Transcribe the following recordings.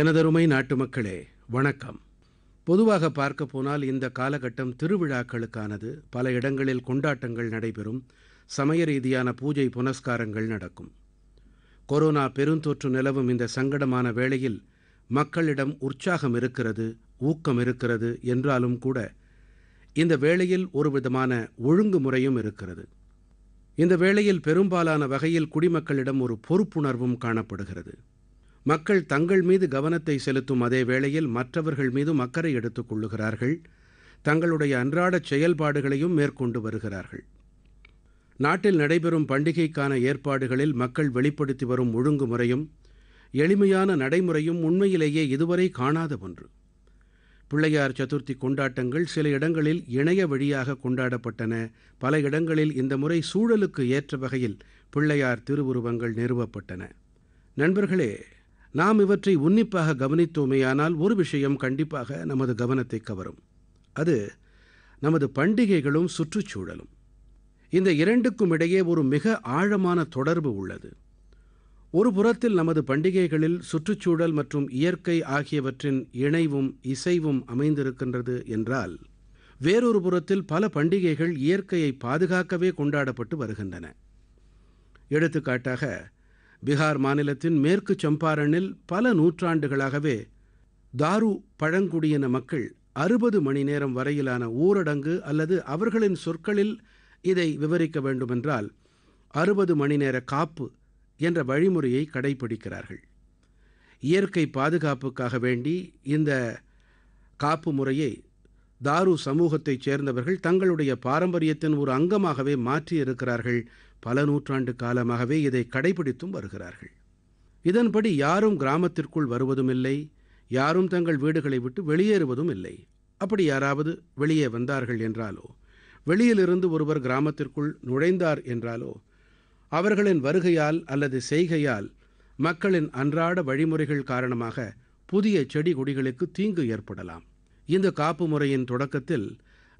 எனதருமை நாட்டு மக்களே வணக்கம் பொதுவாக பார்க்க போனால் இந்த காலகட்டம் திருவிழாக்களுக்கானது பல இடங்களில் கொண்டாட்டங்கள் நடைபெறும் சமய ரீதியான பூஜை புனஸ்காரங்கள் நடக்கும் கொரோனா பெருந்தொற்று நிலவும் இந்த சங்கடமான வேளையில் மக்களிடம் உற்சாகம் இருக்கிறது ஊக்கம் இருக்கிறது என்றாலும் கூட இந்த வேளையில் ஒரு விதமான ஒழுங்குமுறையும் இருக்கிறது இந்த வேளையில் பெரும்பாலான வகையில் குடிமக்களிடம் ஒரு பொறுப்புணர்வும் காணப்படுகிறது மக்கள் தங்கள் மீது கவனத்தை செலுத்தும் அதே வேளையில் மற்றவர்கள் மீதும் அக்கறை எடுத்துக் கொள்ளுகிறார்கள் தங்களுடைய அன்றாட செயல்பாடுகளையும் மேற்கொண்டு வருகிறார்கள் நாட்டில் நடைபெறும் பண்டிகைக்கான ஏற்பாடுகளில் மக்கள் வெளிப்படுத்தி வரும் ஒழுங்குமுறையும் எளிமையான நடைமுறையும் உண்மையிலேயே இதுவரை காணாத ஒன்று பிள்ளையார் சதுர்த்தி கொண்டாட்டங்கள் சில இடங்களில் இணைய வழியாக கொண்டாடப்பட்டன பல இடங்களில் இந்த முறை சூழலுக்கு ஏற்ற வகையில் பிள்ளையார் திருவுருவங்கள் நிறுவப்பட்டன நண்பர்களே நாம் இவற்றை உன்னிப்பாக கவனித்தோமேயானால் ஒரு விஷயம் கண்டிப்பாக நமது கவனத்தை கவரும் அது நமது பண்டிகைகளும் சுற்றுச்சூழலும் இந்த இரண்டுக்கும் இடையே ஒரு மிக ஆழமான தொடர்பு உள்ளது ஒரு புறத்தில் நமது பண்டிகைகளில் சுற்றுச்சூழல் மற்றும் இயற்கை ஆகியவற்றின் இணைவும் இசைவும் அமைந்திருக்கின்றது என்றால் வேறொரு புறத்தில் பல பண்டிகைகள் இயற்கையை பாதுகாக்கவே கொண்டாடப்பட்டு வருகின்றன எடுத்துக்காட்டாக பீகார் மாநிலத்தின் மேற்கு சம்பாரனில் பல நூற்றாண்டுகளாகவே தாரு பழங்குடியின மக்கள் அறுபது மணி நேரம் வரையிலான ஊரடங்கு அல்லது அவர்களின் சொற்களில் இதை விவரிக்க வேண்டுமென்றால் அறுபது மணி நேர காப்பு என்ற வழிமுறையை கடைபிடிக்கிறார்கள் இயற்கை பாதுகாப்புக்காக வேண்டி இந்த காப்பு முறையை தாரு சமூகத்தைச் சேர்ந்தவர்கள் தங்களுடைய பாரம்பரியத்தின் ஒரு அங்கமாகவே மாற்றியிருக்கிறார்கள் பல நூற்றாண்டு காலமாகவே இதை கடைபிடித்தும் வருகிறார்கள் இதன்படி யாரும் கிராமத்திற்குள் வருவதும் இல்லை யாரும் தங்கள் வீடுகளை விட்டு வெளியேறுவதும் இல்லை அப்படி யாராவது வெளியே வந்தார்கள் என்றாலோ வெளியிலிருந்து ஒருவர் கிராமத்திற்குள் நுழைந்தார் என்றாலோ அவர்களின் வருகையால் அல்லது செய்கையால் மக்களின் அன்றாட வழிமுறைகள் காரணமாக புதிய செடி கொடிகளுக்கு தீங்கு ஏற்படலாம் இந்த காப்பு முறையின் தொடக்கத்தில்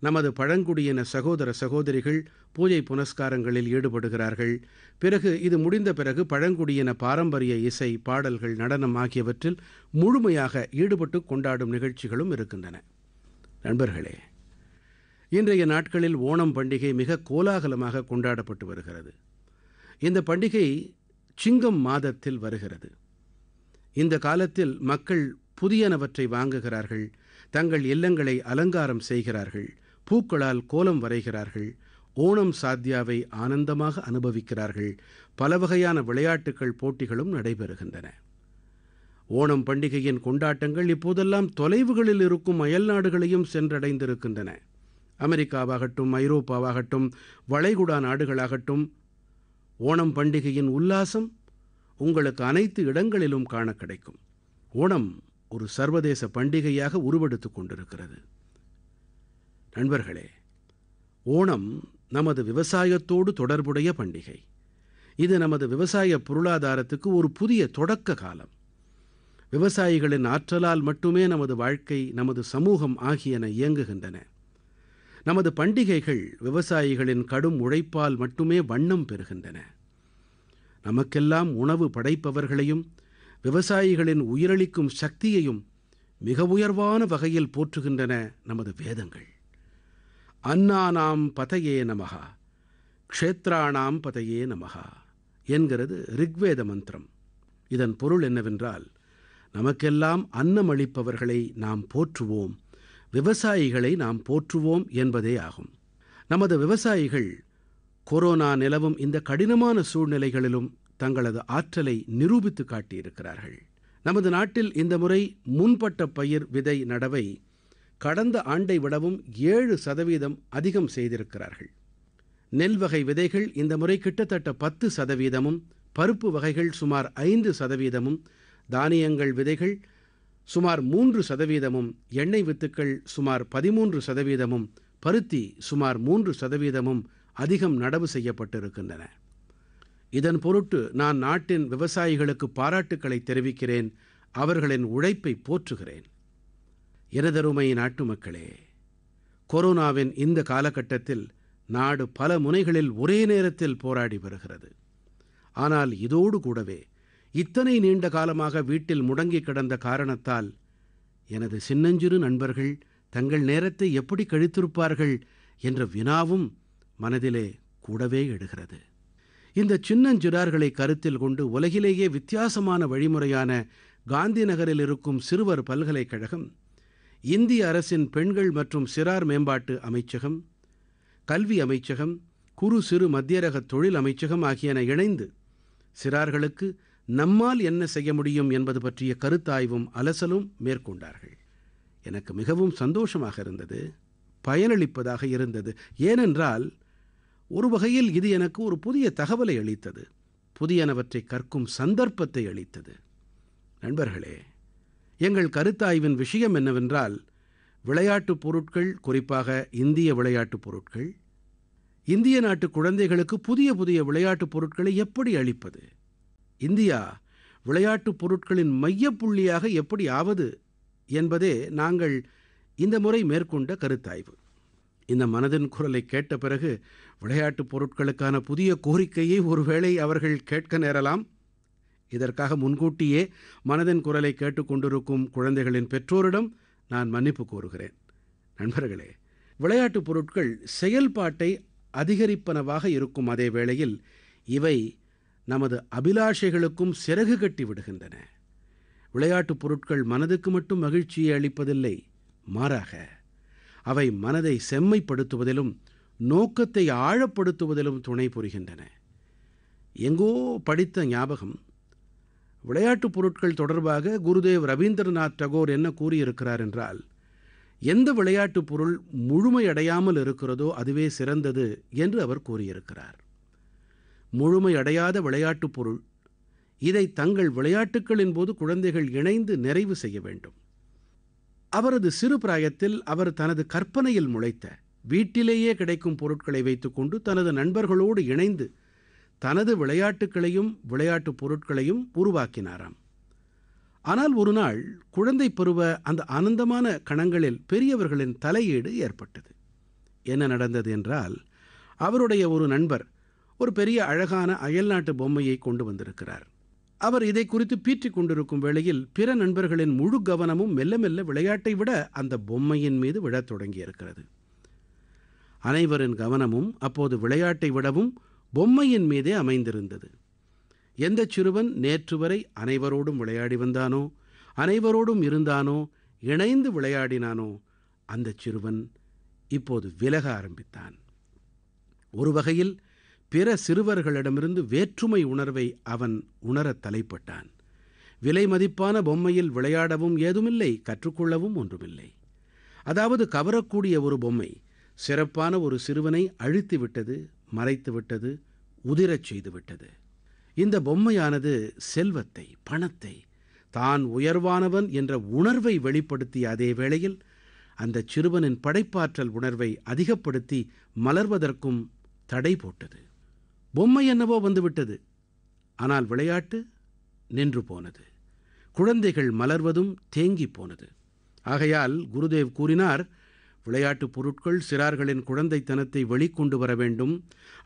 நமது பழங்குடியின சகோதர சகோதரிகள் பூஜை புனஸ்காரங்களில் ஈடுபடுகிறார்கள் பிறகு இது முடிந்த பிறகு பழங்குடியின பாரம்பரிய இசை பாடல்கள் நடனம் ஆகியவற்றில் முழுமையாக ஈடுபட்டு கொண்டாடும் நிகழ்ச்சிகளும் இருக்கின்றன நண்பர்களே இன்றைய நாட்களில் ஓணம் பண்டிகை மிக கோலாகலமாக கொண்டாடப்பட்டு வருகிறது இந்த பண்டிகை சிங்கம் மாதத்தில் வருகிறது இந்த காலத்தில் மக்கள் புதியனவற்றை வாங்குகிறார்கள் தங்கள் இல்லங்களை அலங்காரம் செய்கிறார்கள் பூக்களால் கோலம் வரைகிறார்கள் ஓணம் சாத்யாவை ஆனந்தமாக அனுபவிக்கிறார்கள் பல வகையான விளையாட்டுக்கள் போட்டிகளும் நடைபெறுகின்றன ஓணம் பண்டிகையின் கொண்டாட்டங்கள் இப்போதெல்லாம் தொலைவுகளில் இருக்கும் அயல் நாடுகளையும் சென்றடைந்திருக்கின்றன அமெரிக்காவாகட்டும் ஐரோப்பாவாகட்டும் வளைகுடா நாடுகளாகட்டும் ஓணம் பண்டிகையின் உல்லாசம் உங்களுக்கு அனைத்து இடங்களிலும் காண கிடைக்கும் ஓணம் ஒரு சர்வதேச பண்டிகையாக உருவெடுத்துக் கொண்டிருக்கிறது நண்பர்களே ஓணம் நமது விவசாயத்தோடு தொடர்புடைய பண்டிகை இது நமது விவசாய பொருளாதாரத்துக்கு ஒரு புதிய தொடக்க காலம் விவசாயிகளின் ஆற்றலால் மட்டுமே நமது வாழ்க்கை நமது சமூகம் ஆகியன இயங்குகின்றன நமது பண்டிகைகள் விவசாயிகளின் கடும் உழைப்பால் மட்டுமே வண்ணம் பெறுகின்றன நமக்கெல்லாம் உணவு படைப்பவர்களையும் விவசாயிகளின் உயிரளிக்கும் சக்தியையும் மிக உயர்வான வகையில் போற்றுகின்றன நமது வேதங்கள் அன்னானாம் பதையே நமகா க்ஷேத்ராணாம் பதையே நமகா என்கிறது ரிக்வேத மந்திரம் இதன் பொருள் என்னவென்றால் நமக்கெல்லாம் அன்னமளிப்பவர்களை நாம் போற்றுவோம் விவசாயிகளை நாம் போற்றுவோம் என்பதே ஆகும் நமது விவசாயிகள் கொரோனா நிலவும் இந்த கடினமான சூழ்நிலைகளிலும் தங்களது ஆற்றலை நிரூபித்து காட்டியிருக்கிறார்கள் நமது நாட்டில் இந்த முறை முன்பட்ட பயிர் விதை நடவை கடந்த ஆண்டை விடவும் ஏழு சதவீதம் அதிகம் செய்திருக்கிறார்கள் நெல் வகை விதைகள் இந்த முறை கிட்டத்தட்ட பத்து சதவீதமும் பருப்பு வகைகள் சுமார் ஐந்து சதவீதமும் தானியங்கள் விதைகள் சுமார் மூன்று சதவீதமும் எண்ணெய் வித்துக்கள் சுமார் பதிமூன்று சதவீதமும் பருத்தி சுமார் மூன்று சதவீதமும் அதிகம் நடவு செய்யப்பட்டிருக்கின்றன இதன் பொருட்டு நான் நாட்டின் விவசாயிகளுக்கு பாராட்டுக்களை தெரிவிக்கிறேன் அவர்களின் உழைப்பை போற்றுகிறேன் எனதருமை நாட்டுமக்களே கொரோனாவின் இந்த காலகட்டத்தில் நாடு பல முனைகளில் ஒரே நேரத்தில் போராடி வருகிறது ஆனால் இதோடு கூடவே இத்தனை நீண்ட காலமாக வீட்டில் முடங்கி கிடந்த காரணத்தால் எனது சின்னஞ்சிறு நண்பர்கள் தங்கள் நேரத்தை எப்படி கழித்திருப்பார்கள் என்ற வினாவும் மனதிலே கூடவே எடுகிறது இந்த சின்னஞ்சிறார்களை கருத்தில் கொண்டு உலகிலேயே வித்தியாசமான வழிமுறையான காந்தி நகரில் இருக்கும் சிறுவர் பல்கலைக்கழகம் இந்திய அரசின் பெண்கள் மற்றும் சிறார் மேம்பாட்டு அமைச்சகம் கல்வி அமைச்சகம் குறு சிறு மத்தியரக தொழில் அமைச்சகம் ஆகியன இணைந்து சிறார்களுக்கு நம்மால் என்ன செய்ய முடியும் என்பது பற்றிய கருத்தாய்வும் அலசலும் மேற்கொண்டார்கள் எனக்கு மிகவும் சந்தோஷமாக இருந்தது பயனளிப்பதாக இருந்தது ஏனென்றால் ஒரு வகையில் இது எனக்கு ஒரு புதிய தகவலை அளித்தது புதியனவற்றை கற்கும் சந்தர்ப்பத்தை அளித்தது நண்பர்களே எங்கள் கருத்தாய்வின் விஷயம் என்னவென்றால் விளையாட்டுப் பொருட்கள் குறிப்பாக இந்திய விளையாட்டுப் பொருட்கள் இந்திய நாட்டு குழந்தைகளுக்கு புதிய புதிய விளையாட்டுப் பொருட்களை எப்படி அளிப்பது இந்தியா விளையாட்டுப் பொருட்களின் மையப்புள்ளியாக எப்படி ஆவது என்பதே நாங்கள் இந்த முறை மேற்கொண்ட கருத்தாய்வு இந்த மனதின் குரலை கேட்ட பிறகு விளையாட்டுப் பொருட்களுக்கான புதிய கோரிக்கையை ஒருவேளை அவர்கள் கேட்க நேரலாம் இதற்காக முன்கூட்டியே மனதின் குரலை கேட்டுக்கொண்டிருக்கும் குழந்தைகளின் பெற்றோரிடம் நான் மன்னிப்பு கோருகிறேன் நண்பர்களே விளையாட்டுப் பொருட்கள் செயல்பாட்டை அதிகரிப்பனவாக இருக்கும் அதே வேளையில் இவை நமது அபிலாஷைகளுக்கும் சிறகு கட்டி விடுகின்றன விளையாட்டுப் பொருட்கள் மனதுக்கு மட்டும் மகிழ்ச்சியை அளிப்பதில்லை மாறாக அவை மனதை செம்மைப்படுத்துவதிலும் நோக்கத்தை ஆழப்படுத்துவதிலும் துணை புரிகின்றன எங்கோ படித்த ஞாபகம் விளையாட்டுப் பொருட்கள் தொடர்பாக குருதேவ் ரவீந்திரநாத் டகோர் என்ன கூறியிருக்கிறார் என்றால் எந்த விளையாட்டுப் பொருள் முழுமையடையாமல் இருக்கிறதோ அதுவே சிறந்தது என்று அவர் கூறியிருக்கிறார் முழுமையடையாத விளையாட்டுப் பொருள் இதை தங்கள் விளையாட்டுக்களின் போது குழந்தைகள் இணைந்து நிறைவு செய்ய வேண்டும் அவரது சிறு பிராயத்தில் அவர் தனது கற்பனையில் முளைத்த வீட்டிலேயே கிடைக்கும் பொருட்களை வைத்துக்கொண்டு தனது நண்பர்களோடு இணைந்து தனது விளையாட்டுக்களையும் விளையாட்டுப் பொருட்களையும் உருவாக்கினாராம் ஆனால் ஒரு நாள் குழந்தை பருவ அந்த ஆனந்தமான கணங்களில் பெரியவர்களின் தலையீடு ஏற்பட்டது என்ன நடந்தது என்றால் அவருடைய ஒரு நண்பர் ஒரு பெரிய அழகான அயல்நாட்டு பொம்மையை கொண்டு வந்திருக்கிறார் அவர் இதை குறித்து பீற்றிக் கொண்டிருக்கும் வேளையில் பிற நண்பர்களின் முழு கவனமும் மெல்ல மெல்ல விளையாட்டை விட அந்த பொம்மையின் மீது விழத் தொடங்கியிருக்கிறது அனைவரின் கவனமும் அப்போது விளையாட்டை விடவும் பொம்மையின் மீதே அமைந்திருந்தது எந்த சிறுவன் நேற்று வரை அனைவரோடும் விளையாடி வந்தானோ அனைவரோடும் இருந்தானோ இணைந்து விளையாடினானோ அந்த சிறுவன் இப்போது விலக ஆரம்பித்தான் ஒரு வகையில் பிற சிறுவர்களிடமிருந்து வேற்றுமை உணர்வை அவன் உணரத் தலைப்பட்டான் விலை மதிப்பான பொம்மையில் விளையாடவும் ஏதுமில்லை கற்றுக்கொள்ளவும் ஒன்றுமில்லை அதாவது கவரக்கூடிய ஒரு பொம்மை சிறப்பான ஒரு சிறுவனை அழித்து விட்டது மறைத்து விட்டது உதிரச் செய்து விட்டது இந்த பொம்மையானது செல்வத்தை பணத்தை தான் உயர்வானவன் என்ற உணர்வை வெளிப்படுத்திய அதே வேளையில் அந்த சிறுவனின் படைப்பாற்றல் உணர்வை அதிகப்படுத்தி மலர்வதற்கும் தடை போட்டது பொம்மை என்னவோ வந்துவிட்டது ஆனால் விளையாட்டு நின்று போனது குழந்தைகள் மலர்வதும் தேங்கி போனது ஆகையால் குருதேவ் கூறினார் விளையாட்டுப் பொருட்கள் சிறார்களின் குழந்தைத்தனத்தை வெளிக்கொண்டு வர வேண்டும்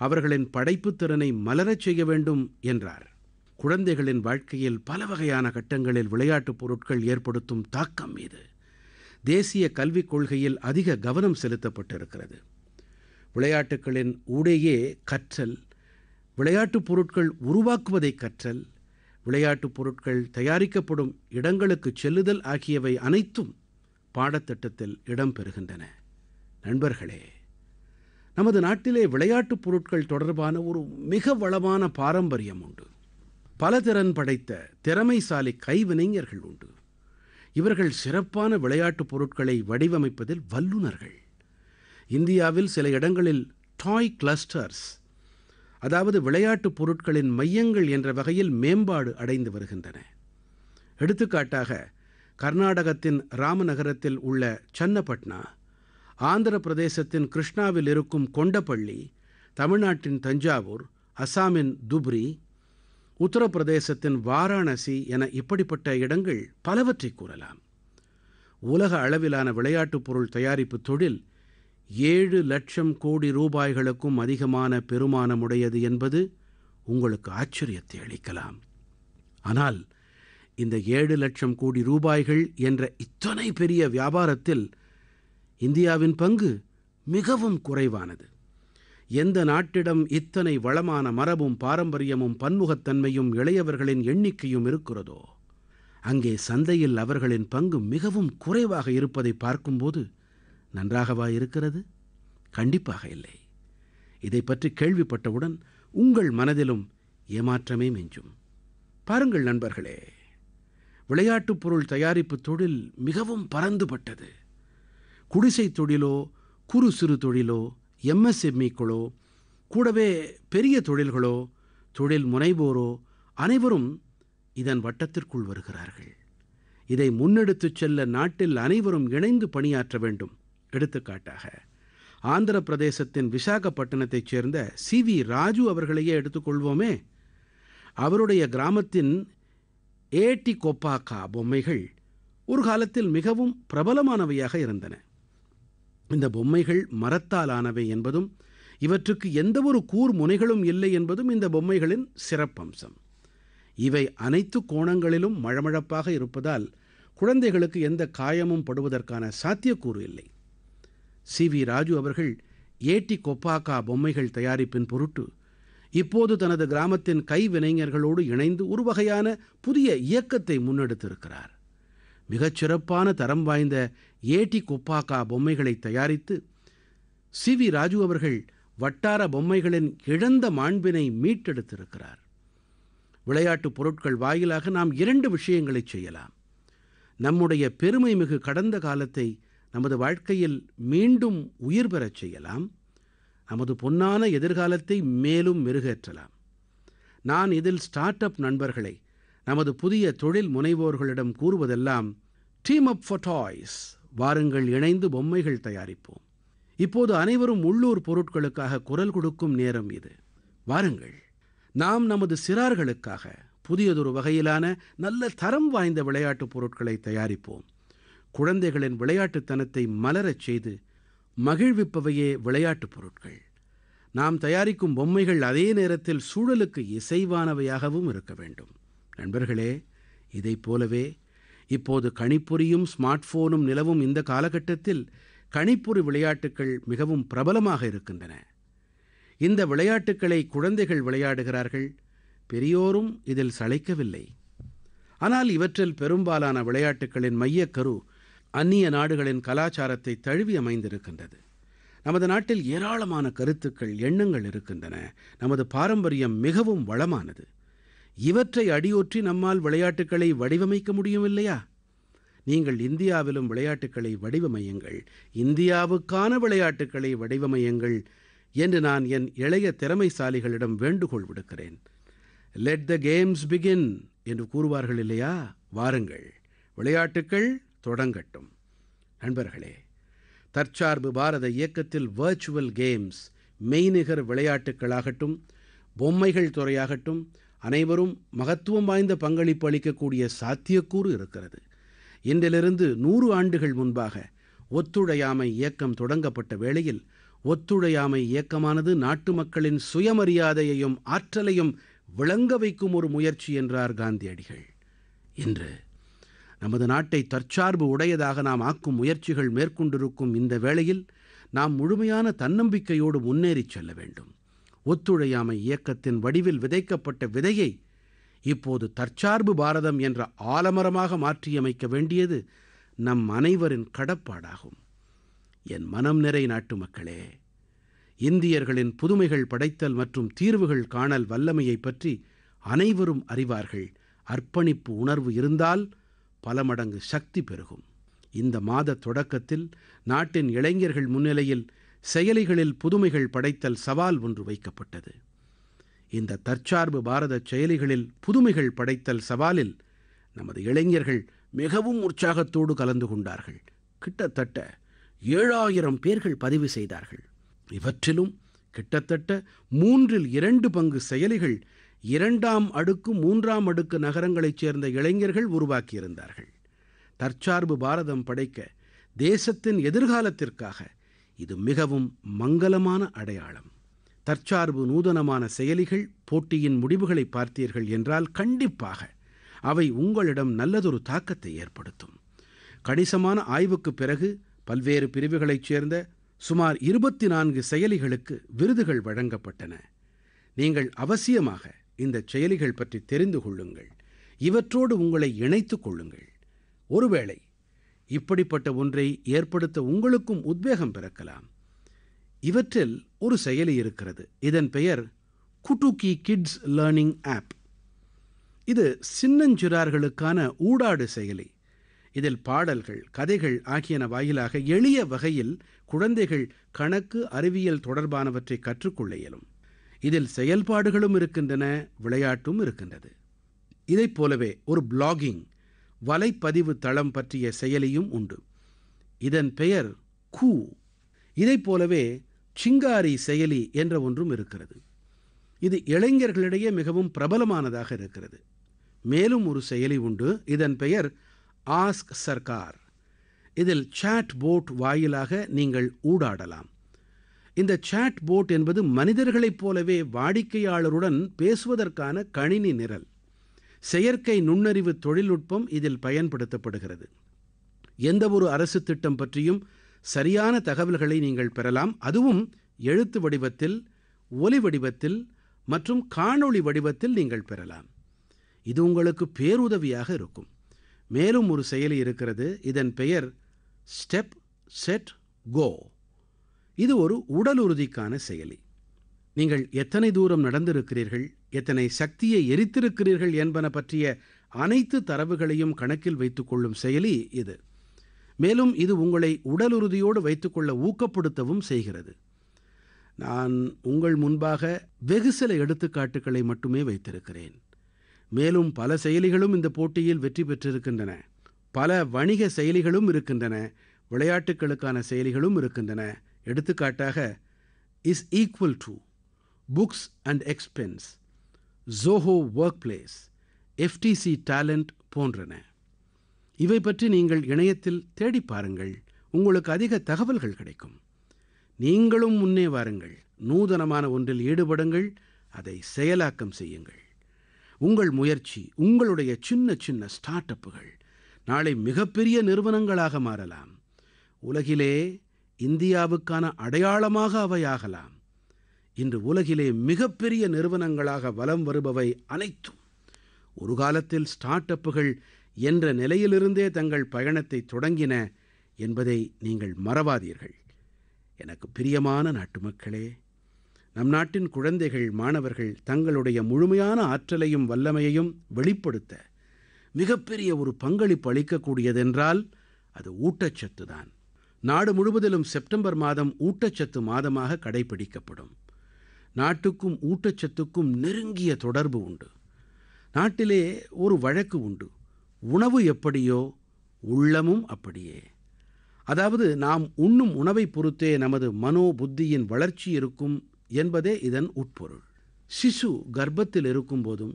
அவர்களின் படைப்புத் திறனை மலரச் செய்ய வேண்டும் என்றார் குழந்தைகளின் வாழ்க்கையில் பல வகையான கட்டங்களில் விளையாட்டுப் பொருட்கள் ஏற்படுத்தும் தாக்கம் மீது தேசிய கல்விக் கொள்கையில் அதிக கவனம் செலுத்தப்பட்டிருக்கிறது விளையாட்டுகளின் ஊடேயே கற்றல் விளையாட்டுப் பொருட்கள் உருவாக்குவதை கற்றல் விளையாட்டுப் பொருட்கள் தயாரிக்கப்படும் இடங்களுக்குச் செல்லுதல் ஆகியவை அனைத்தும் பாடத்திட்டத்தில் இடம்பெறுகின்றன நண்பர்களே நமது நாட்டிலே விளையாட்டுப் பொருட்கள் தொடர்பான ஒரு மிக வளமான பாரம்பரியம் உண்டு பல திறன் படைத்த திறமைசாலி கைவினைஞர்கள் உண்டு இவர்கள் சிறப்பான விளையாட்டுப் பொருட்களை வடிவமைப்பதில் வல்லுநர்கள் இந்தியாவில் சில இடங்களில் டாய் கிளஸ்டர்ஸ் அதாவது விளையாட்டுப் பொருட்களின் மையங்கள் என்ற வகையில் மேம்பாடு அடைந்து வருகின்றன எடுத்துக்காட்டாக கர்நாடகத்தின் ராமநகரத்தில் உள்ள சன்னபட்னா ஆந்திர பிரதேசத்தின் கிருஷ்ணாவில் இருக்கும் கொண்டப்பள்ளி தமிழ்நாட்டின் தஞ்சாவூர் அசாமின் துப்ரி உத்தரப்பிரதேசத்தின் வாராணசி என இப்படிப்பட்ட இடங்கள் பலவற்றை கூறலாம் உலக அளவிலான விளையாட்டுப் பொருள் தயாரிப்பு தொழில் ஏழு லட்சம் கோடி ரூபாய்களுக்கும் அதிகமான பெருமானமுடையது என்பது உங்களுக்கு ஆச்சரியத்தை அளிக்கலாம் ஆனால் இந்த ஏழு லட்சம் கோடி ரூபாய்கள் என்ற இத்தனை பெரிய வியாபாரத்தில் இந்தியாவின் பங்கு மிகவும் குறைவானது எந்த நாட்டிடம் இத்தனை வளமான மரபும் பாரம்பரியமும் பன்முகத்தன்மையும் இளையவர்களின் எண்ணிக்கையும் இருக்கிறதோ அங்கே சந்தையில் அவர்களின் பங்கு மிகவும் குறைவாக இருப்பதை பார்க்கும்போது நன்றாகவா இருக்கிறது கண்டிப்பாக இல்லை இதை பற்றி கேள்விப்பட்டவுடன் உங்கள் மனதிலும் ஏமாற்றமே மிஞ்சும் பாருங்கள் நண்பர்களே விளையாட்டுப் பொருள் தயாரிப்பு தொழில் மிகவும் பரந்துபட்டது குடிசை தொழிலோ குறு சிறு தொழிலோ எம்எஸ்எம்இக்களோ கூடவே பெரிய தொழில்களோ தொழில் முனைவோரோ அனைவரும் இதன் வட்டத்திற்குள் வருகிறார்கள் இதை முன்னெடுத்துச் செல்ல நாட்டில் அனைவரும் இணைந்து பணியாற்ற வேண்டும் எடுத்துக்காட்டாக ஆந்திர பிரதேசத்தின் விசாகப்பட்டினத்தைச் சேர்ந்த சி வி ராஜு அவர்களையே எடுத்துக்கொள்வோமே அவருடைய கிராமத்தின் ஏடி கொப்பாக்கா பொம்மைகள் ஒரு காலத்தில் மிகவும் பிரபலமானவையாக இருந்தன இந்த பொம்மைகள் மரத்தால் ஆனவை என்பதும் இவற்றுக்கு எந்தவொரு கூர் முனைகளும் இல்லை என்பதும் இந்த பொம்மைகளின் சிறப்பம்சம் இவை அனைத்து கோணங்களிலும் மழமழப்பாக இருப்பதால் குழந்தைகளுக்கு எந்த காயமும் படுவதற்கான சாத்தியக்கூறு இல்லை சி வி ராஜு அவர்கள் ஏடி கொப்பாக்கா பொம்மைகள் தயாரிப்பின் பொருட்டு இப்போது தனது கிராமத்தின் கைவினைஞர்களோடு இணைந்து ஒரு வகையான புதிய இயக்கத்தை முன்னெடுத்திருக்கிறார் மிகச் சிறப்பான தரம் வாய்ந்த ஏடி குப்பாக்கா பொம்மைகளை தயாரித்து சி வி ராஜு அவர்கள் வட்டார பொம்மைகளின் இழந்த மாண்பினை மீட்டெடுத்திருக்கிறார் விளையாட்டுப் பொருட்கள் வாயிலாக நாம் இரண்டு விஷயங்களை செய்யலாம் நம்முடைய பெருமை மிகு கடந்த காலத்தை நமது வாழ்க்கையில் மீண்டும் உயிர் பெறச் செய்யலாம் நமது பொன்னான எதிர்காலத்தை மேலும் மெருகேற்றலாம் நான் இதில் ஸ்டார்ட் அப் நண்பர்களை நமது புதிய தொழில் முனைவோர்களிடம் கூறுவதெல்லாம் டீம் அப் ஃபார் டாய்ஸ் வாருங்கள் இணைந்து பொம்மைகள் தயாரிப்போம் இப்போது அனைவரும் உள்ளூர் பொருட்களுக்காக குரல் கொடுக்கும் நேரம் இது வாருங்கள் நாம் நமது சிறார்களுக்காக புதியதொரு வகையிலான நல்ல தரம் வாய்ந்த விளையாட்டுப் பொருட்களை தயாரிப்போம் குழந்தைகளின் விளையாட்டுத்தனத்தை மலரச் செய்து மகிழ்விப்பவையே விளையாட்டுப் பொருட்கள் நாம் தயாரிக்கும் பொம்மைகள் அதே நேரத்தில் சூழலுக்கு இசைவானவையாகவும் இருக்க வேண்டும் நண்பர்களே இதைப் போலவே இப்போது கணிப்பொறியும் ஸ்மார்ட் போனும் நிலவும் இந்த காலகட்டத்தில் கணிப்பொறி விளையாட்டுக்கள் மிகவும் பிரபலமாக இருக்கின்றன இந்த விளையாட்டுக்களை குழந்தைகள் விளையாடுகிறார்கள் பெரியோரும் இதில் சளைக்கவில்லை ஆனால் இவற்றில் பெரும்பாலான விளையாட்டுக்களின் மையக்கரு அந்நிய நாடுகளின் கலாச்சாரத்தை தழுவி அமைந்திருக்கின்றது நமது நாட்டில் ஏராளமான கருத்துக்கள் எண்ணங்கள் இருக்கின்றன நமது பாரம்பரியம் மிகவும் வளமானது இவற்றை அடியொற்றி நம்மால் விளையாட்டுக்களை வடிவமைக்க முடியும் இல்லையா நீங்கள் இந்தியாவிலும் விளையாட்டுக்களை வடிவமையுங்கள் இந்தியாவுக்கான விளையாட்டுக்களை வடிவமையுங்கள் என்று நான் என் இளைய திறமைசாலிகளிடம் வேண்டுகோள் விடுக்கிறேன் லெட் த கேம்ஸ் பிகின் என்று கூறுவார்கள் இல்லையா வாருங்கள் விளையாட்டுக்கள் தொடங்கட்டும் நண்பர்களே தற்சார்பு பாரத இயக்கத்தில் வர்ச்சுவல் கேம்ஸ் மெய்நிகர் விளையாட்டுக்களாகட்டும் பொம்மைகள் துறையாகட்டும் அனைவரும் மகத்துவம் வாய்ந்த பங்களிப்பு அளிக்கக்கூடிய சாத்தியக்கூறு இருக்கிறது இன்றிலிருந்து நூறு ஆண்டுகள் முன்பாக ஒத்துழையாமை இயக்கம் தொடங்கப்பட்ட வேளையில் ஒத்துழையாமை இயக்கமானது நாட்டு மக்களின் சுயமரியாதையையும் ஆற்றலையும் விளங்க வைக்கும் ஒரு முயற்சி என்றார் காந்தியடிகள் இன்று நமது நாட்டை தற்சார்பு உடையதாக நாம் ஆக்கும் முயற்சிகள் மேற்கொண்டிருக்கும் இந்த வேளையில் நாம் முழுமையான தன்னம்பிக்கையோடு முன்னேறிச் செல்ல வேண்டும் ஒத்துழையாமை இயக்கத்தின் வடிவில் விதைக்கப்பட்ட விதையை இப்போது தற்சார்பு பாரதம் என்ற ஆலமரமாக மாற்றியமைக்க வேண்டியது நம் அனைவரின் கடப்பாடாகும் என் மனம் நிறை நாட்டுமக்களே இந்தியர்களின் புதுமைகள் படைத்தல் மற்றும் தீர்வுகள் காணல் வல்லமையை பற்றி அனைவரும் அறிவார்கள் அர்ப்பணிப்பு உணர்வு இருந்தால் பல மடங்கு சக்தி பெருகும் இந்த மாத தொடக்கத்தில் நாட்டின் இளைஞர்கள் முன்னிலையில் செயலிகளில் புதுமைகள் படைத்தல் சவால் ஒன்று வைக்கப்பட்டது இந்த தற்சார்பு பாரத செயலிகளில் புதுமைகள் படைத்தல் சவாலில் நமது இளைஞர்கள் மிகவும் உற்சாகத்தோடு கலந்து கொண்டார்கள் கிட்டத்தட்ட ஏழாயிரம் பேர்கள் பதிவு செய்தார்கள் இவற்றிலும் கிட்டத்தட்ட மூன்றில் இரண்டு பங்கு செயலிகள் இரண்டாம் அடுக்கு மூன்றாம் அடுக்கு நகரங்களைச் சேர்ந்த இளைஞர்கள் உருவாக்கியிருந்தார்கள் தற்சார்பு பாரதம் படைக்க தேசத்தின் எதிர்காலத்திற்காக இது மிகவும் மங்கலமான அடையாளம் தற்சார்பு நூதனமான செயலிகள் போட்டியின் முடிவுகளை பார்த்தீர்கள் என்றால் கண்டிப்பாக அவை உங்களிடம் நல்லதொரு தாக்கத்தை ஏற்படுத்தும் கணிசமான ஆய்வுக்குப் பிறகு பல்வேறு பிரிவுகளைச் சேர்ந்த சுமார் இருபத்தி நான்கு செயலிகளுக்கு விருதுகள் வழங்கப்பட்டன நீங்கள் அவசியமாக இந்தச் செயலிகள் பற்றி தெரிந்து கொள்ளுங்கள் இவற்றோடு உங்களை இணைத்துக் கொள்ளுங்கள் ஒருவேளை இப்படிப்பட்ட ஒன்றை ஏற்படுத்த உங்களுக்கும் உத்வேகம் பிறக்கலாம் இவற்றில் ஒரு செயலி இருக்கிறது இதன் பெயர் குட்டுக்கி கிட்ஸ் லேர்னிங் ஆப் இது சின்னஞ்சிறார்களுக்கான ஊடாடு செயலி இதில் பாடல்கள் கதைகள் ஆகியன வாயிலாக எளிய வகையில் குழந்தைகள் கணக்கு அறிவியல் தொடர்பானவற்றை கற்றுக்கொள்ள இயலும் இதில் செயல்பாடுகளும் இருக்கின்றன விளையாட்டும் இருக்கின்றது இதைப் போலவே ஒரு பிளாகிங் வலைப்பதிவு தளம் பற்றிய செயலியும் உண்டு இதன் பெயர் கூ இதைப் போலவே சிங்காரி செயலி என்ற ஒன்றும் இருக்கிறது இது இளைஞர்களிடையே மிகவும் பிரபலமானதாக இருக்கிறது மேலும் ஒரு செயலி உண்டு இதன் பெயர் ஆஸ்க் சர்க்கார் இதில் சாட் போட் வாயிலாக நீங்கள் ஊடாடலாம் இந்த சாட் போட் என்பது மனிதர்களைப் போலவே வாடிக்கையாளருடன் பேசுவதற்கான கணினி நிரல் செயற்கை நுண்ணறிவு தொழில்நுட்பம் இதில் பயன்படுத்தப்படுகிறது எந்த ஒரு அரசு திட்டம் பற்றியும் சரியான தகவல்களை நீங்கள் பெறலாம் அதுவும் எழுத்து வடிவத்தில் ஒலி வடிவத்தில் மற்றும் காணொளி வடிவத்தில் நீங்கள் பெறலாம் இது உங்களுக்கு பேருதவியாக இருக்கும் மேலும் ஒரு செயலி இருக்கிறது இதன் பெயர் ஸ்டெப் செட் கோ இது ஒரு உடலுறுதிக்கான செயலி நீங்கள் எத்தனை தூரம் நடந்திருக்கிறீர்கள் எத்தனை சக்தியை எரித்திருக்கிறீர்கள் என்பன பற்றிய அனைத்து தரவுகளையும் கணக்கில் வைத்துக்கொள்ளும் செயலி இது மேலும் இது உங்களை உடலுறுதியோடு வைத்துக்கொள்ள ஊக்கப்படுத்தவும் செய்கிறது நான் உங்கள் முன்பாக வெகு சில எடுத்துக்காட்டுகளை மட்டுமே வைத்திருக்கிறேன் மேலும் பல செயலிகளும் இந்த போட்டியில் வெற்றி பெற்றிருக்கின்றன பல வணிக செயலிகளும் இருக்கின்றன விளையாட்டுக்களுக்கான செயலிகளும் இருக்கின்றன எடுத்துக்காட்டாக is equal to books and expense Zoho workplace FTC talent போன்றன இவை பற்றி நீங்கள் இணையத்தில் தேடி பாருங்கள் உங்களுக்கு அதிக தகவல்கள் கிடைக்கும் நீங்களும் முன்னே வாருங்கள் நூதனமான ஒன்றில் ஈடுபடுங்கள் அதை செயலாக்கம் செய்யுங்கள் உங்கள் முயற்சி உங்களுடைய சின்ன சின்ன ஸ்டார்ட் அப்புகள் நாளை மிகப்பெரிய நிறுவனங்களாக மாறலாம் உலகிலே இந்தியாவுக்கான அடையாளமாக அவை ஆகலாம் இன்று உலகிலே மிகப்பெரிய நிறுவனங்களாக வலம் வருபவை அனைத்தும் ஒரு காலத்தில் ஸ்டார்ட் அப்புகள் என்ற நிலையிலிருந்தே தங்கள் பயணத்தை தொடங்கின என்பதை நீங்கள் மறவாதீர்கள் எனக்கு பிரியமான நாட்டுமக்களே நம் நாட்டின் குழந்தைகள் மாணவர்கள் தங்களுடைய முழுமையான ஆற்றலையும் வல்லமையையும் வெளிப்படுத்த மிகப்பெரிய ஒரு பங்களிப்பு அளிக்கக்கூடியதென்றால் அது ஊட்டச்சத்து தான் நாடு முழுவதிலும் செப்டம்பர் மாதம் ஊட்டச்சத்து மாதமாக கடைபிடிக்கப்படும் நாட்டுக்கும் ஊட்டச்சத்துக்கும் நெருங்கிய தொடர்பு உண்டு நாட்டிலே ஒரு வழக்கு உண்டு உணவு எப்படியோ உள்ளமும் அப்படியே அதாவது நாம் உண்ணும் உணவை பொறுத்தே நமது மனோ புத்தியின் வளர்ச்சி இருக்கும் என்பதே இதன் உட்பொருள் சிசு கர்ப்பத்தில் இருக்கும்போதும்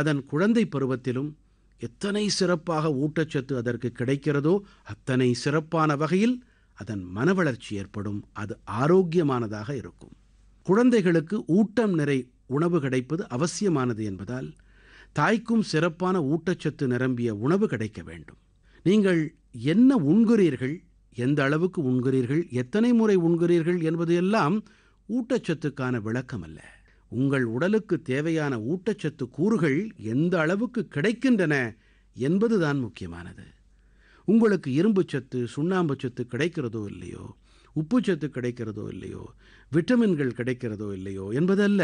அதன் குழந்தை பருவத்திலும் எத்தனை சிறப்பாக ஊட்டச்சத்து அதற்கு கிடைக்கிறதோ அத்தனை சிறப்பான வகையில் அதன் மனவளர்ச்சி ஏற்படும் அது ஆரோக்கியமானதாக இருக்கும் குழந்தைகளுக்கு ஊட்டம் நிறை உணவு கிடைப்பது அவசியமானது என்பதால் தாய்க்கும் சிறப்பான ஊட்டச்சத்து நிரம்பிய உணவு கிடைக்க வேண்டும் நீங்கள் என்ன உண்கிறீர்கள் எந்த அளவுக்கு உண்கிறீர்கள் எத்தனை முறை உண்கிறீர்கள் என்பது எல்லாம் ஊட்டச்சத்துக்கான விளக்கம் அல்ல உங்கள் உடலுக்குத் தேவையான ஊட்டச்சத்து கூறுகள் எந்த அளவுக்கு கிடைக்கின்றன என்பதுதான் முக்கியமானது உங்களுக்கு இரும்புச்சத்து சுண்ணாம்புச்சத்து கிடைக்கிறதோ இல்லையோ உப்புச்சத்து கிடைக்கிறதோ இல்லையோ விட்டமின்கள் கிடைக்கிறதோ இல்லையோ என்பதல்ல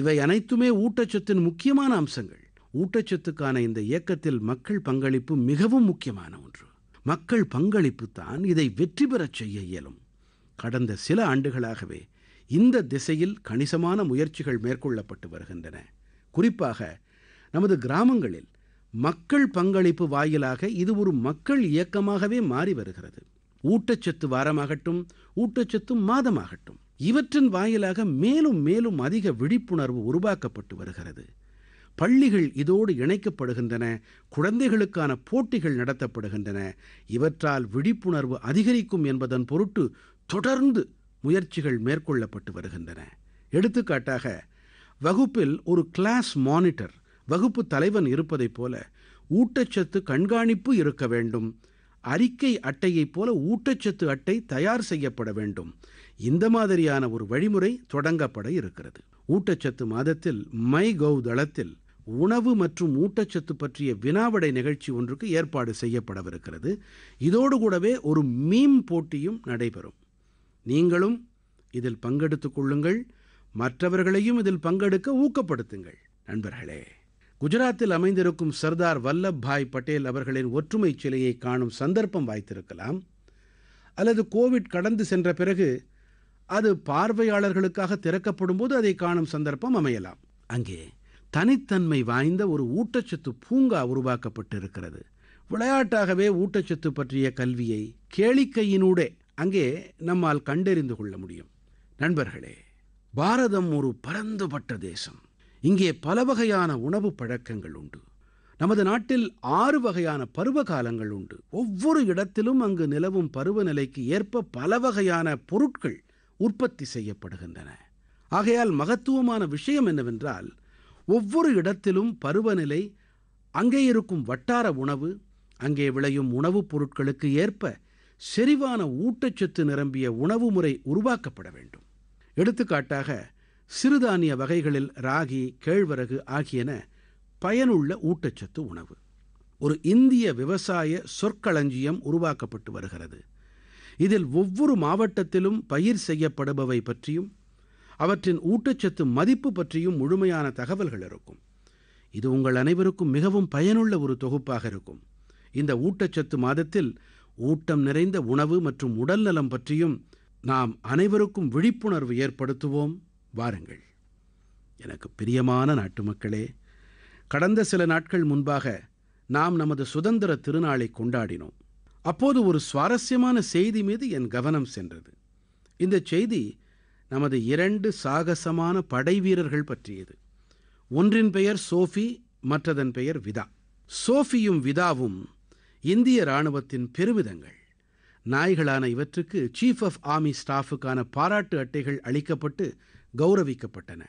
இவை அனைத்துமே ஊட்டச்சத்தின் முக்கியமான அம்சங்கள் ஊட்டச்சத்துக்கான இந்த இயக்கத்தில் மக்கள் பங்களிப்பு மிகவும் முக்கியமான ஒன்று மக்கள் பங்களிப்பு தான் இதை வெற்றி பெறச் செய்ய இயலும் கடந்த சில ஆண்டுகளாகவே இந்த திசையில் கணிசமான முயற்சிகள் மேற்கொள்ளப்பட்டு வருகின்றன குறிப்பாக நமது கிராமங்களில் மக்கள் பங்களிப்பு வாயிலாக இது ஒரு மக்கள் இயக்கமாகவே மாறி வருகிறது ஊட்டச்சத்து வாரமாகட்டும் ஊட்டச்சத்து மாதமாகட்டும் இவற்றின் வாயிலாக மேலும் மேலும் அதிக விழிப்புணர்வு உருவாக்கப்பட்டு வருகிறது பள்ளிகள் இதோடு இணைக்கப்படுகின்றன குழந்தைகளுக்கான போட்டிகள் நடத்தப்படுகின்றன இவற்றால் விழிப்புணர்வு அதிகரிக்கும் என்பதன் பொருட்டு தொடர்ந்து முயற்சிகள் மேற்கொள்ளப்பட்டு வருகின்றன எடுத்துக்காட்டாக வகுப்பில் ஒரு கிளாஸ் மானிட்டர் வகுப்பு தலைவன் இருப்பதைப் போல ஊட்டச்சத்து கண்காணிப்பு இருக்க வேண்டும் அறிக்கை அட்டையைப் போல ஊட்டச்சத்து அட்டை தயார் செய்யப்பட வேண்டும் இந்த மாதிரியான ஒரு வழிமுறை தொடங்கப்பட இருக்கிறது ஊட்டச்சத்து மாதத்தில் மை கவ் தளத்தில் உணவு மற்றும் ஊட்டச்சத்து பற்றிய வினாவடை நிகழ்ச்சி ஒன்றுக்கு ஏற்பாடு செய்யப்படவிருக்கிறது இதோடு கூடவே ஒரு மீம் போட்டியும் நடைபெறும் நீங்களும் இதில் பங்கெடுத்துக் கொள்ளுங்கள் மற்றவர்களையும் இதில் பங்கெடுக்க ஊக்கப்படுத்துங்கள் நண்பர்களே குஜராத்தில் அமைந்திருக்கும் சர்தார் வல்லபாய் பட்டேல் அவர்களின் ஒற்றுமை சிலையை காணும் சந்தர்ப்பம் வாய்த்திருக்கலாம் அல்லது கோவிட் கடந்து சென்ற பிறகு அது பார்வையாளர்களுக்காக திறக்கப்படும் போது அதை காணும் சந்தர்ப்பம் அமையலாம் அங்கே தனித்தன்மை வாய்ந்த ஒரு ஊட்டச்சத்து பூங்கா உருவாக்கப்பட்டிருக்கிறது விளையாட்டாகவே ஊட்டச்சத்து பற்றிய கல்வியை கேளிக்கையினூடே அங்கே நம்மால் கண்டறிந்து கொள்ள முடியும் நண்பர்களே பாரதம் ஒரு பரந்துபட்ட தேசம் இங்கே பல வகையான உணவு பழக்கங்கள் உண்டு நமது நாட்டில் ஆறு வகையான பருவ காலங்கள் உண்டு ஒவ்வொரு இடத்திலும் அங்கு நிலவும் பருவநிலைக்கு ஏற்ப பல வகையான பொருட்கள் உற்பத்தி செய்யப்படுகின்றன ஆகையால் மகத்துவமான விஷயம் என்னவென்றால் ஒவ்வொரு இடத்திலும் பருவநிலை அங்கே இருக்கும் வட்டார உணவு அங்கே விளையும் உணவுப் பொருட்களுக்கு ஏற்ப செறிவான ஊட்டச்சத்து நிரம்பிய உணவு முறை உருவாக்கப்பட வேண்டும் எடுத்துக்காட்டாக சிறுதானிய வகைகளில் ராகி கேழ்வரகு ஆகியன பயனுள்ள ஊட்டச்சத்து உணவு ஒரு இந்திய விவசாய சொற்களஞ்சியம் உருவாக்கப்பட்டு வருகிறது இதில் ஒவ்வொரு மாவட்டத்திலும் பயிர் செய்யப்படுபவை பற்றியும் அவற்றின் ஊட்டச்சத்து மதிப்பு பற்றியும் முழுமையான தகவல்கள் இருக்கும் இது உங்கள் அனைவருக்கும் மிகவும் பயனுள்ள ஒரு தொகுப்பாக இருக்கும் இந்த ஊட்டச்சத்து மாதத்தில் ஊட்டம் நிறைந்த உணவு மற்றும் உடல்நலம் பற்றியும் நாம் அனைவருக்கும் விழிப்புணர்வு ஏற்படுத்துவோம் வாருங்கள் எனக்கு பிரியமான நாட்டுமக்களே கடந்த சில நாட்கள் முன்பாக நாம் நமது சுதந்திர திருநாளை கொண்டாடினோம் அப்போது ஒரு சுவாரஸ்யமான செய்தி மீது என் கவனம் சென்றது இந்த செய்தி நமது இரண்டு சாகசமான படைவீரர்கள் பற்றியது ஒன்றின் பெயர் சோஃபி மற்றதன் பெயர் விதா சோஃபியும் விதாவும் இந்திய இராணுவத்தின் பெருமிதங்கள் நாய்களான இவற்றுக்கு சீஃப் ஆஃப் ஆர்மி ஸ்டாஃபுக்கான பாராட்டு அட்டைகள் அளிக்கப்பட்டு கௌரவிக்கப்பட்டன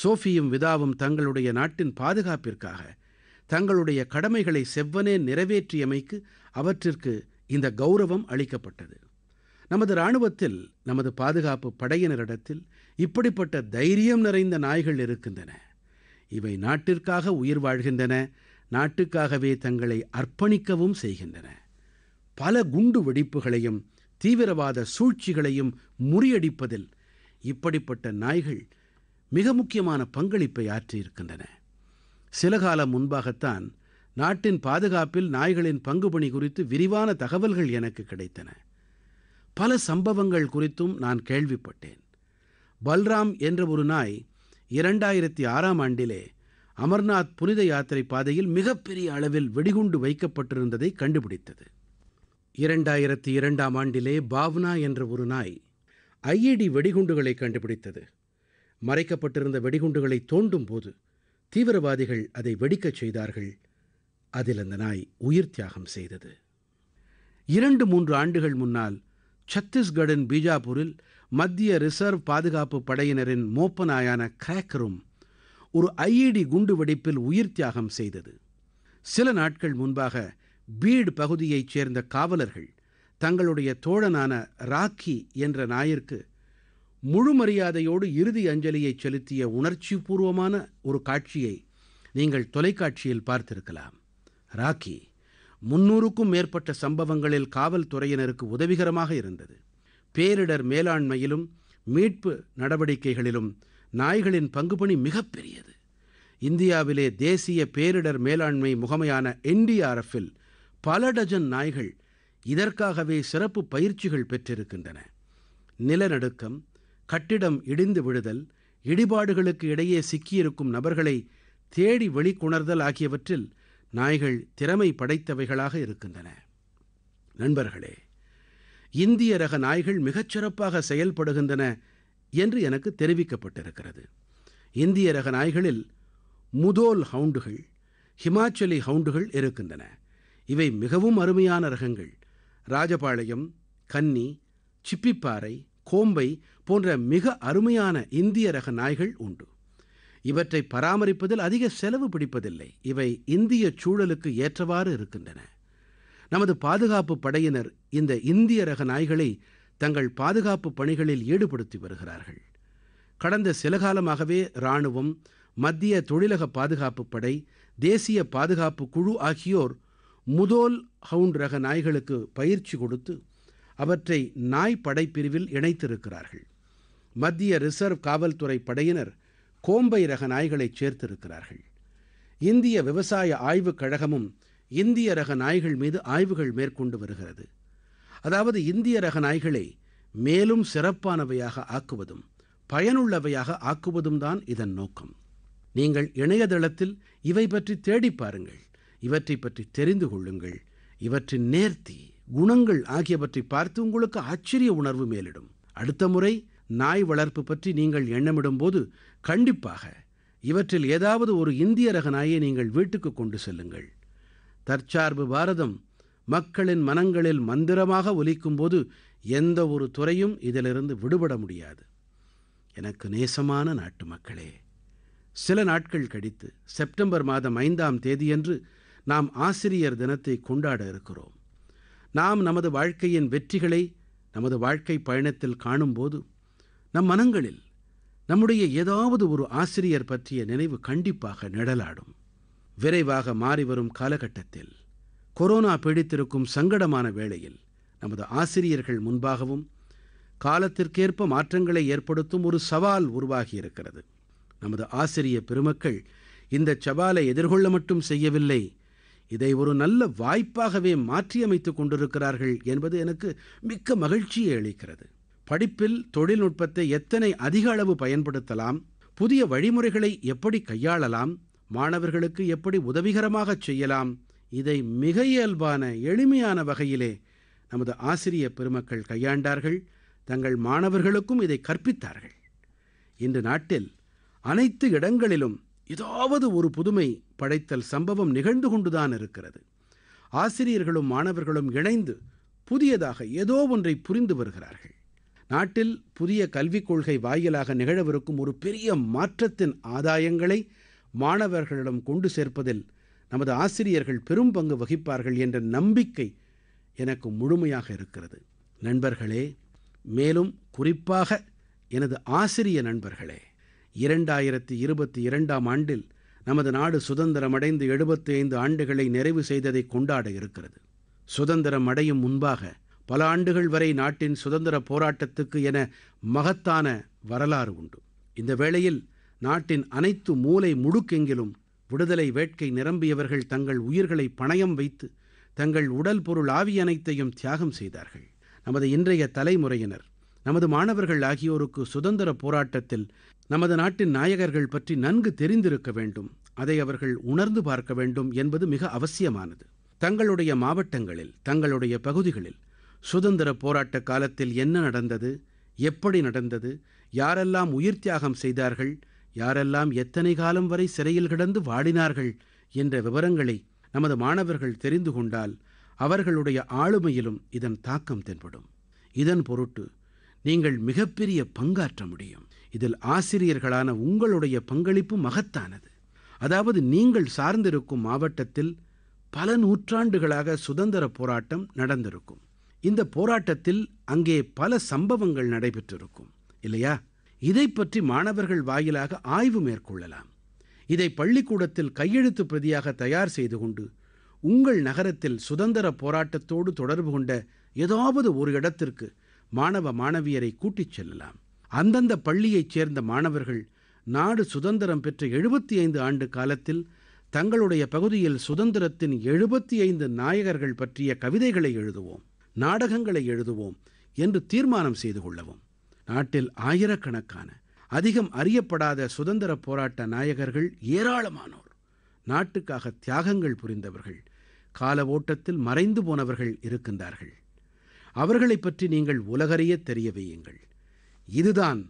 சோஃபியும் விதாவும் தங்களுடைய நாட்டின் பாதுகாப்பிற்காக தங்களுடைய கடமைகளை செவ்வனே நிறைவேற்றியமைக்கு அவற்றிற்கு இந்த கௌரவம் அளிக்கப்பட்டது நமது இராணுவத்தில் நமது பாதுகாப்பு படையினரிடத்தில் இப்படிப்பட்ட தைரியம் நிறைந்த நாய்கள் இருக்கின்றன இவை நாட்டிற்காக உயிர் வாழ்கின்றன நாட்டுக்காகவே தங்களை அர்ப்பணிக்கவும் செய்கின்றன பல குண்டு வெடிப்புகளையும் தீவிரவாத சூழ்ச்சிகளையும் முறியடிப்பதில் இப்படிப்பட்ட நாய்கள் மிக முக்கியமான பங்களிப்பை ஆற்றியிருக்கின்றன சில காலம் முன்பாகத்தான் நாட்டின் பாதுகாப்பில் நாய்களின் பங்கு பணி குறித்து விரிவான தகவல்கள் எனக்கு கிடைத்தன பல சம்பவங்கள் குறித்தும் நான் கேள்விப்பட்டேன் பல்ராம் என்ற ஒரு நாய் இரண்டாயிரத்தி ஆறாம் ஆண்டிலே அமர்நாத் புனித யாத்திரைப் பாதையில் மிகப்பெரிய அளவில் வெடிகுண்டு வைக்கப்பட்டிருந்ததை கண்டுபிடித்தது இரண்டாயிரத்தி இரண்டாம் ஆண்டிலே பாவ்னா என்ற ஒரு நாய் ஐஇடி வெடிகுண்டுகளை கண்டுபிடித்தது மறைக்கப்பட்டிருந்த வெடிகுண்டுகளை தோண்டும் போது தீவிரவாதிகள் அதை வெடிக்கச் செய்தார்கள் அதில் அந்த நாய் உயிர் தியாகம் செய்தது இரண்டு மூன்று ஆண்டுகள் முன்னால் சத்தீஸ்கடின் பீஜாபூரில் மத்திய ரிசர்வ் பாதுகாப்பு படையினரின் மோப்ப நாயான கிராக்கரும் ஒரு ஐஇடி குண்டு வெடிப்பில் உயிர் தியாகம் செய்தது சில நாட்கள் முன்பாக பீட் பகுதியைச் சேர்ந்த காவலர்கள் தங்களுடைய தோழனான ராக்கி என்ற நாயிற்கு முழு மரியாதையோடு இறுதி அஞ்சலியை செலுத்திய உணர்ச்சி பூர்வமான ஒரு காட்சியை நீங்கள் தொலைக்காட்சியில் பார்த்திருக்கலாம் ராக்கி முன்னூறுக்கும் மேற்பட்ட சம்பவங்களில் காவல்துறையினருக்கு உதவிகரமாக இருந்தது பேரிடர் மேலாண்மையிலும் மீட்பு நடவடிக்கைகளிலும் நாய்களின் பங்குபணி மிகப்பெரியது இந்தியாவிலே தேசிய பேரிடர் மேலாண்மை முகமையான என்டிஆர்எஃப்பில் பல டஜன் நாய்கள் இதற்காகவே சிறப்பு பயிற்சிகள் பெற்றிருக்கின்றன நிலநடுக்கம் கட்டிடம் இடிந்து விழுதல் இடிபாடுகளுக்கு இடையே சிக்கியிருக்கும் நபர்களை தேடி வெளிக்கொணர்தல் ஆகியவற்றில் நாய்கள் திறமை படைத்தவைகளாக இருக்கின்றன நண்பர்களே இந்திய ரக நாய்கள் மிகச் சிறப்பாக செயல்படுகின்றன என்று எனக்கு தெரிவிக்கப்பட்டிருக்கிறது இந்திய ரக நாய்களில் முதோல் ஹவுண்டுகள் ஹிமாச்சலி ஹவுண்டுகள் இருக்கின்றன இவை மிகவும் அருமையான ரகங்கள் ராஜபாளையம் கன்னி சிப்பிப்பாறை கோம்பை போன்ற மிக அருமையான இந்திய ரக நாய்கள் உண்டு இவற்றை பராமரிப்பதில் அதிக செலவு பிடிப்பதில்லை இவை இந்திய சூழலுக்கு ஏற்றவாறு இருக்கின்றன நமது பாதுகாப்பு படையினர் இந்த இந்திய ரக நாய்களை தங்கள் பாதுகாப்பு பணிகளில் ஈடுபடுத்தி வருகிறார்கள் கடந்த சில காலமாகவே இராணுவம் மத்திய தொழிலக பாதுகாப்பு படை தேசிய பாதுகாப்பு குழு ஆகியோர் முதோல் ஹவுண்ட் ரக நாய்களுக்கு பயிற்சி கொடுத்து அவற்றை நாய் படைப்பிரிவில் இணைத்திருக்கிறார்கள் மத்திய ரிசர்வ் காவல்துறை படையினர் கோம்பை ரக நாய்களை சேர்த்திருக்கிறார்கள் இந்திய விவசாய ஆய்வுக் கழகமும் இந்திய ரக நாய்கள் மீது ஆய்வுகள் மேற்கொண்டு வருகிறது அதாவது இந்திய ரக நாய்களை மேலும் சிறப்பானவையாக ஆக்குவதும் பயனுள்ளவையாக ஆக்குவதும் தான் இதன் நோக்கம் நீங்கள் இணையதளத்தில் இவை பற்றி தேடிப் பாருங்கள் இவற்றை பற்றி தெரிந்து கொள்ளுங்கள் இவற்றின் நேர்த்தி குணங்கள் ஆகியவற்றை பார்த்து உங்களுக்கு ஆச்சரிய உணர்வு மேலிடும் அடுத்த முறை நாய் வளர்ப்பு பற்றி நீங்கள் எண்ணமிடும் போது கண்டிப்பாக இவற்றில் ஏதாவது ஒரு இந்திய ரக நாயை நீங்கள் வீட்டுக்கு கொண்டு செல்லுங்கள் தற்சார்பு பாரதம் மக்களின் மனங்களில் மந்திரமாக ஒலிக்கும் போது எந்த ஒரு துறையும் இதிலிருந்து விடுபட முடியாது எனக்கு நேசமான நாட்டு மக்களே சில நாட்கள் கழித்து செப்டம்பர் மாதம் ஐந்தாம் தேதியன்று நாம் ஆசிரியர் தினத்தை கொண்டாட இருக்கிறோம் நாம் நமது வாழ்க்கையின் வெற்றிகளை நமது வாழ்க்கை பயணத்தில் காணும்போது நம் மனங்களில் நம்முடைய ஏதாவது ஒரு ஆசிரியர் பற்றிய நினைவு கண்டிப்பாக நிழலாடும் விரைவாக மாறிவரும் காலகட்டத்தில் கொரோனா பீடித்திருக்கும் சங்கடமான வேளையில் நமது ஆசிரியர்கள் முன்பாகவும் காலத்திற்கேற்ப மாற்றங்களை ஏற்படுத்தும் ஒரு சவால் உருவாகி இருக்கிறது நமது ஆசிரிய பெருமக்கள் இந்த சவாலை எதிர்கொள்ள மட்டும் செய்யவில்லை இதை ஒரு நல்ல வாய்ப்பாகவே மாற்றியமைத்துக் கொண்டிருக்கிறார்கள் என்பது எனக்கு மிக்க மகிழ்ச்சியை அளிக்கிறது படிப்பில் தொழில்நுட்பத்தை எத்தனை அதிக அளவு பயன்படுத்தலாம் புதிய வழிமுறைகளை எப்படி கையாளலாம் மாணவர்களுக்கு எப்படி உதவிகரமாகச் செய்யலாம் இதை மிக இயல்பான எளிமையான வகையிலே நமது ஆசிரிய பெருமக்கள் கையாண்டார்கள் தங்கள் மாணவர்களுக்கும் இதை கற்பித்தார்கள் இன்று நாட்டில் அனைத்து இடங்களிலும் ஏதாவது ஒரு புதுமை படைத்தல் சம்பவம் நிகழ்ந்து கொண்டுதான் இருக்கிறது ஆசிரியர்களும் மாணவர்களும் இணைந்து புதியதாக ஏதோ ஒன்றை புரிந்து வருகிறார்கள் நாட்டில் புதிய கல்விக் கொள்கை வாயிலாக நிகழவிருக்கும் ஒரு பெரிய மாற்றத்தின் ஆதாயங்களை மாணவர்களிடம் கொண்டு சேர்ப்பதில் நமது ஆசிரியர்கள் பெரும் பங்கு வகிப்பார்கள் என்ற நம்பிக்கை எனக்கு முழுமையாக இருக்கிறது நண்பர்களே மேலும் குறிப்பாக எனது ஆசிரிய நண்பர்களே இரண்டாயிரத்தி இருபத்தி இரண்டாம் ஆண்டில் நமது நாடு சுதந்திரமடைந்து எழுபத்தி ஐந்து ஆண்டுகளை நிறைவு செய்ததை கொண்டாட இருக்கிறது சுதந்திரம் அடையும் முன்பாக பல ஆண்டுகள் வரை நாட்டின் சுதந்திர போராட்டத்துக்கு என மகத்தான வரலாறு உண்டு இந்த வேளையில் நாட்டின் அனைத்து மூலை முடுக்கெங்கிலும் விடுதலை வேட்கை நிரம்பியவர்கள் தங்கள் உயிர்களை பணயம் வைத்து தங்கள் உடல் பொருள் ஆவி அனைத்தையும் தியாகம் செய்தார்கள் நமது இன்றைய தலைமுறையினர் நமது மாணவர்கள் ஆகியோருக்கு சுதந்திர போராட்டத்தில் நமது நாட்டின் நாயகர்கள் பற்றி நன்கு தெரிந்திருக்க வேண்டும் அதை அவர்கள் உணர்ந்து பார்க்க வேண்டும் என்பது மிக அவசியமானது தங்களுடைய மாவட்டங்களில் தங்களுடைய பகுதிகளில் சுதந்திர போராட்ட காலத்தில் என்ன நடந்தது எப்படி நடந்தது யாரெல்லாம் உயிர் தியாகம் செய்தார்கள் யாரெல்லாம் எத்தனை காலம் வரை சிறையில் கிடந்து வாடினார்கள் என்ற விவரங்களை நமது மாணவர்கள் தெரிந்து கொண்டால் அவர்களுடைய ஆளுமையிலும் இதன் தாக்கம் தென்படும் இதன் பொருட்டு நீங்கள் மிகப்பெரிய பங்காற்ற முடியும் இதில் ஆசிரியர்களான உங்களுடைய பங்களிப்பு மகத்தானது அதாவது நீங்கள் சார்ந்திருக்கும் மாவட்டத்தில் பல நூற்றாண்டுகளாக சுதந்திர போராட்டம் நடந்திருக்கும் இந்த போராட்டத்தில் அங்கே பல சம்பவங்கள் நடைபெற்றிருக்கும் இல்லையா இதைப் பற்றி மாணவர்கள் வாயிலாக ஆய்வு மேற்கொள்ளலாம் இதை பள்ளிக்கூடத்தில் கையெழுத்து பிரதியாக தயார் செய்து கொண்டு உங்கள் நகரத்தில் சுதந்திர போராட்டத்தோடு தொடர்பு கொண்ட ஏதாவது ஒரு இடத்திற்கு மாணவ மாணவியரை கூட்டிச் செல்லலாம் அந்தந்த பள்ளியைச் சேர்ந்த மாணவர்கள் நாடு சுதந்திரம் பெற்ற எழுபத்தி ஐந்து ஆண்டு காலத்தில் தங்களுடைய பகுதியில் சுதந்திரத்தின் எழுபத்தி ஐந்து நாயகர்கள் பற்றிய கவிதைகளை எழுதுவோம் நாடகங்களை எழுதுவோம் என்று தீர்மானம் செய்து கொள்ளவும் நாட்டில் ஆயிரக்கணக்கான அதிகம் அறியப்படாத சுதந்திர போராட்ட நாயகர்கள் ஏராளமானோர் நாட்டுக்காக தியாகங்கள் புரிந்தவர்கள் கால ஓட்டத்தில் மறைந்து போனவர்கள் இருக்கின்றார்கள் அவர்களைப் பற்றி நீங்கள் உலகறிய தெரிய வையுங்கள் இதுதான்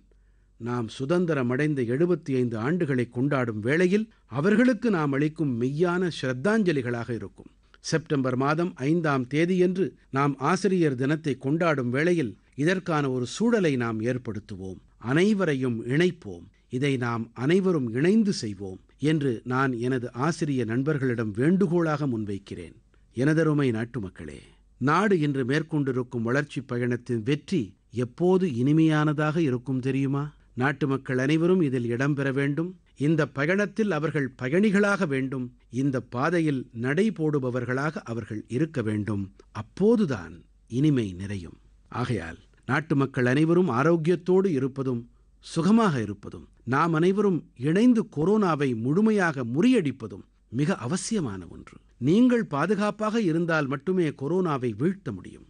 நாம் சுதந்திரமடைந்த எழுபத்தி ஐந்து ஆண்டுகளை கொண்டாடும் வேளையில் அவர்களுக்கு நாம் அளிக்கும் மெய்யான ஸ்ரத்தாஞ்சலிகளாக இருக்கும் செப்டம்பர் மாதம் ஐந்தாம் தேதியன்று நாம் ஆசிரியர் தினத்தை கொண்டாடும் வேளையில் இதற்கான ஒரு சூழலை நாம் ஏற்படுத்துவோம் அனைவரையும் இணைப்போம் இதை நாம் அனைவரும் இணைந்து செய்வோம் என்று நான் எனது ஆசிரிய நண்பர்களிடம் வேண்டுகோளாக முன்வைக்கிறேன் எனதருமை நாட்டுமக்களே நாடு இன்று மேற்கொண்டிருக்கும் வளர்ச்சிப் பயணத்தின் வெற்றி எப்போது இனிமையானதாக இருக்கும் தெரியுமா நாட்டு மக்கள் அனைவரும் இதில் இடம்பெற வேண்டும் இந்த பயணத்தில் அவர்கள் பயணிகளாக வேண்டும் இந்த பாதையில் நடை போடுபவர்களாக அவர்கள் இருக்க வேண்டும் அப்போதுதான் இனிமை நிறையும் ஆகையால் நாட்டு மக்கள் அனைவரும் ஆரோக்கியத்தோடு இருப்பதும் சுகமாக இருப்பதும் நாம் அனைவரும் இணைந்து கொரோனாவை முழுமையாக முறியடிப்பதும் மிக அவசியமான ஒன்று நீங்கள் பாதுகாப்பாக இருந்தால் மட்டுமே கொரோனாவை வீழ்த்த முடியும்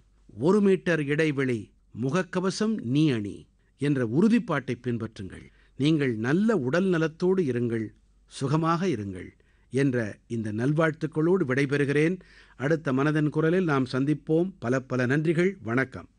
ஒரு மீட்டர் இடைவெளி முகக்கவசம் நீ அணி என்ற உறுதிப்பாட்டை பின்பற்றுங்கள் நீங்கள் நல்ல உடல் நலத்தோடு இருங்கள் சுகமாக இருங்கள் என்ற இந்த நல்வாழ்த்துக்களோடு விடைபெறுகிறேன் அடுத்த மனதன் குரலில் நாம் சந்திப்போம் பல பல நன்றிகள் வணக்கம்